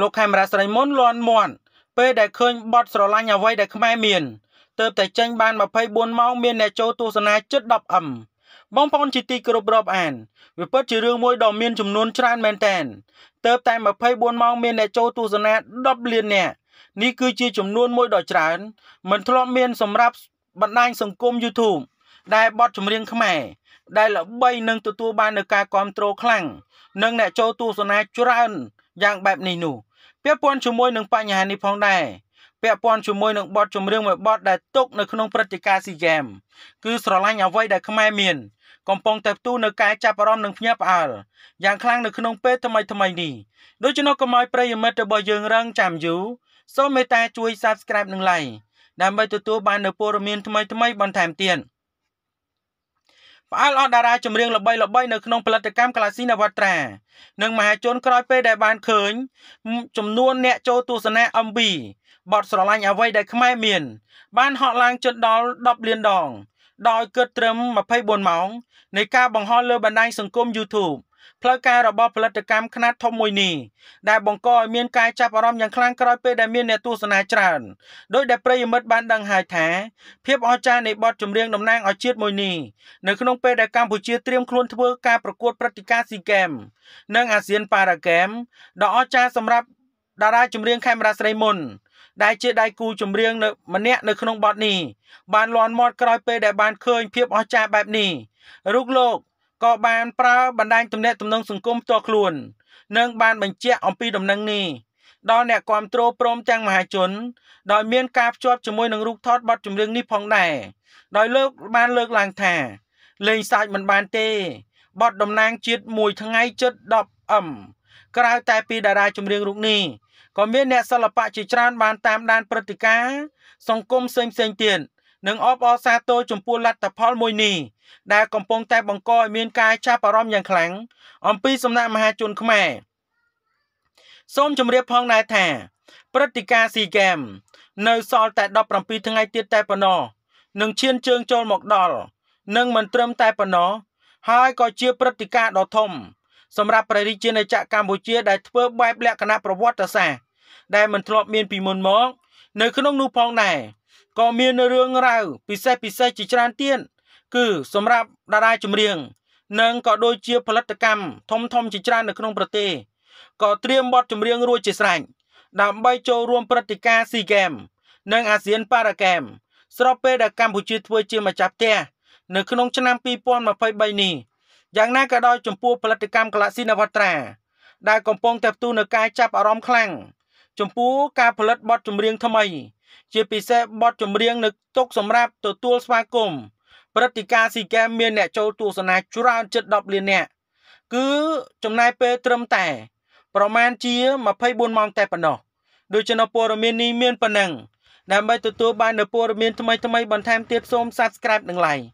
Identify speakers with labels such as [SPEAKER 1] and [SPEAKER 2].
[SPEAKER 1] លោកខេមរាស្រីមុនលន់មន់ពេលដែលឃើញបត់ស្រឡាញ់អ្វីដែលខ្មែរមានទៅតែចេញ បាន24ម៉ោងមានអ្នកចូលទស្សនាជិត 10m បងប្អូនជាទីគោរពរាប់អានវាពិតជារឿងមួយដ៏មាន ចំនួនច្រើនមែនតែនទៅតែ24ម៉ោងមានអ្នកចូលទស្សនា10លាននាក់នេះគឺជាចំនួនមួយដ៏ច្រើន មិនធ្លាប់មានសម្រាប់បណ្ដាញសង្គម YouTube ដែលបទចម្រៀងខ្មែរដែលល្បីនឹងទទួលបាននូវការគាំទ្រខ្លាំងនិងអ្នកចូលទស្សនាច្រើនយ៉ាងបែបនេះនោះពាក់ព័ន្ធជាមួយនឹងបញ្ហានេះផងដែរពាក់ព័ន្ធជាមួយនឹងបទចម្រៀងមួយបទដែលຕົកនៅក្នុងព្រឹត្តិការណ៍ស៊ីហ្គេមគឺស្រឡាញ់អ្វីដែលខ្មែរមានកំពុងតែផ្ទុះនៅការចាប់អារម្មណ៍និងភ្ញាក់ផ្អើលយ៉ាងខ្លាំងនៅក្នុងពេលថ្មីថ្មីនេះដូច្នោះកុំឲ្យប្រិយមិត្តរបស់យើងរងចាំយូរសូមមេត្តា ជួយ Subscribe និង Like ដើម្បីទទួលបាននូវព័ត៌មានថ្មីថ្មីបន្ថែមទៀត។ផ្អើលអស់តារាចម្រៀងល្បីល្បីនៅក្នុងផលិតកម្ម Classina Vatra និងមហាជនក្រោយពេលដែលបានឃើញចំនួនអ្នកចូលទស្សនា MV បទស្រឡាញ់អ្វីដែលខ្មែរមាន បានហក់ឡើងចន្ទដល់10លានដងដោយគិតត្រឹម24ម៉ោងនៃការបង្ហោះលើបណ្ដាញសង្គម YouTube ផ្លូវការរបស់ផលិតកម្មខ្នាតធំមួយនេះដែលបង្កឲ្យមានការចាប់អារម្មណ៍យ៉ាងខ្លាំងក្រោយពេលដែលមានអ្នកទស្សនាច្រើនដោយដែលប្រិយមិត្តបានដឹងហើយថាភាពអស្ចារ្យនៃបទចម្រៀងតំណាងឲ្យជាតិមួយនេះនៅក្នុងពេលដែលកម្ពុជាត្រៀមខ្លួនធ្វើការប្រកួតព្រឹត្តិការណ៍ស៊ីហ្គេមនិងអាស៊ានប៉ារ៉ាហ្គេមដ៏អស្ចារ្យសម្រាប់តារាចម្រៀងខេមរាស្រីមុនដែលជាដៃគូចម្រៀងនៅម្នាក់នៅក្នុងបទនេះបានលន់មាត់ក្រោយពេលដែលបានឃើញភាពអស្ចារ្យបែបនេះរូបលោកក៏បានប្រើបណ្ដាញទំនាក់ទំនងសង្គមផ្ទាល់ខ្លួននិងបានបញ្ជាក់អំពីដំណឹងនេះដល់អ្នកគ្រប់គ្រងព្រមទាំងមហាជន ដោយមានការភ្ជាប់ជាមួយនឹងរូបថតបទចម្រៀងនេះផងដែរដោយលើកបានលើកឡើងថាលេងសើចមិនបានទេបទតំណាងជាតិមួយថ្ងៃជិត 10m ក្រៅតែពីតារាចម្រៀងរូបនេះក៏មានអ្នកសិល្បៈជាច្រើន បានតាមដានព្រឹត្តិការណ៍សង្គមផ្សេងៗទៀតនិងអបអរសាទរចំពោះលទ្ធផលមួយនេះដែលកំពុង តែបង្កឲ្យមានការចាប់អារម្មណ៍យ៉ាងខ្លាំងអំពីសំណាក់មហាជនខ្មែរសូមជម្រាបផងដែរថាព្រឹត្តិការណ៍ SEA Games នៅ សល់តែ17ថ្ងៃទៀតតែប៉ុណ្ណោះនឹងឈាន ជើងចូលមកដល់នឹងមិនត្រឹមតែប៉ុណ្ណោះហើយក៏ជាព្រឹត្តិការណ៍ដ៏ធំសម្រាប់ព្រះរាជាណាចក្រកម្ពុជាដែលធ្វើបែបលក្ខណៈប្រវត្តិសាស្ត្រដែលមិនធ្លាប់មានពីមុនមកនៅក្នុងនោះផងដែរក៏មានរឿងរ៉ាវពិសេសពិសេសជាច្រើនទៀតគឺសម្រាប់តារាចម្រៀងនិងក៏ដូចជាផលិតកម្មធំធំជាច្រើននៅក្នុងប្រទេសក៏ត្រៀមបទចម្រៀងរួចជាស្រេចដើម្បីចូលរួមព្រឹត្តិការណ៍ SEA Games និងអាស៊ានប៉ារ៉ាហ្គេមស្របពេលដែលកម្ពុជាធ្វើជាម្ចាស់ផ្ទះនៅក្នុងឆ្នាំ2023នេះយ៉ាងណាក៏ដោយចំពោះផលិតកម្ម Galaxy Navatra ដែលកំពុងតែផ្ទុះនឹងការចាប់អារម្មណ៍ខ្លាំងចំពោះការផលិតបទចម្រៀងថ្មី ជាពិសេសបទចម្រៀងនៅ ទុកសម្រាប់ទទួលស្វាគមន៍ព្រឹត្តិការណ៍ស៊ីហ្គេមមានអ្នកចូលទស្សនាច្រើនជិត10លាននាក់គឺចំណាយពេលត្រឹមតែ ប្រមាណជា24ម៉ោងតែប៉ុណ្ណោះដូចជានៅព័ត៌មាននេះមានប៉ុណ្ណឹងដើម្បីទទួលបាននូវព័ត៌មានថ្មីៗបន្ថែមទៀតសូម Subscribe និង Like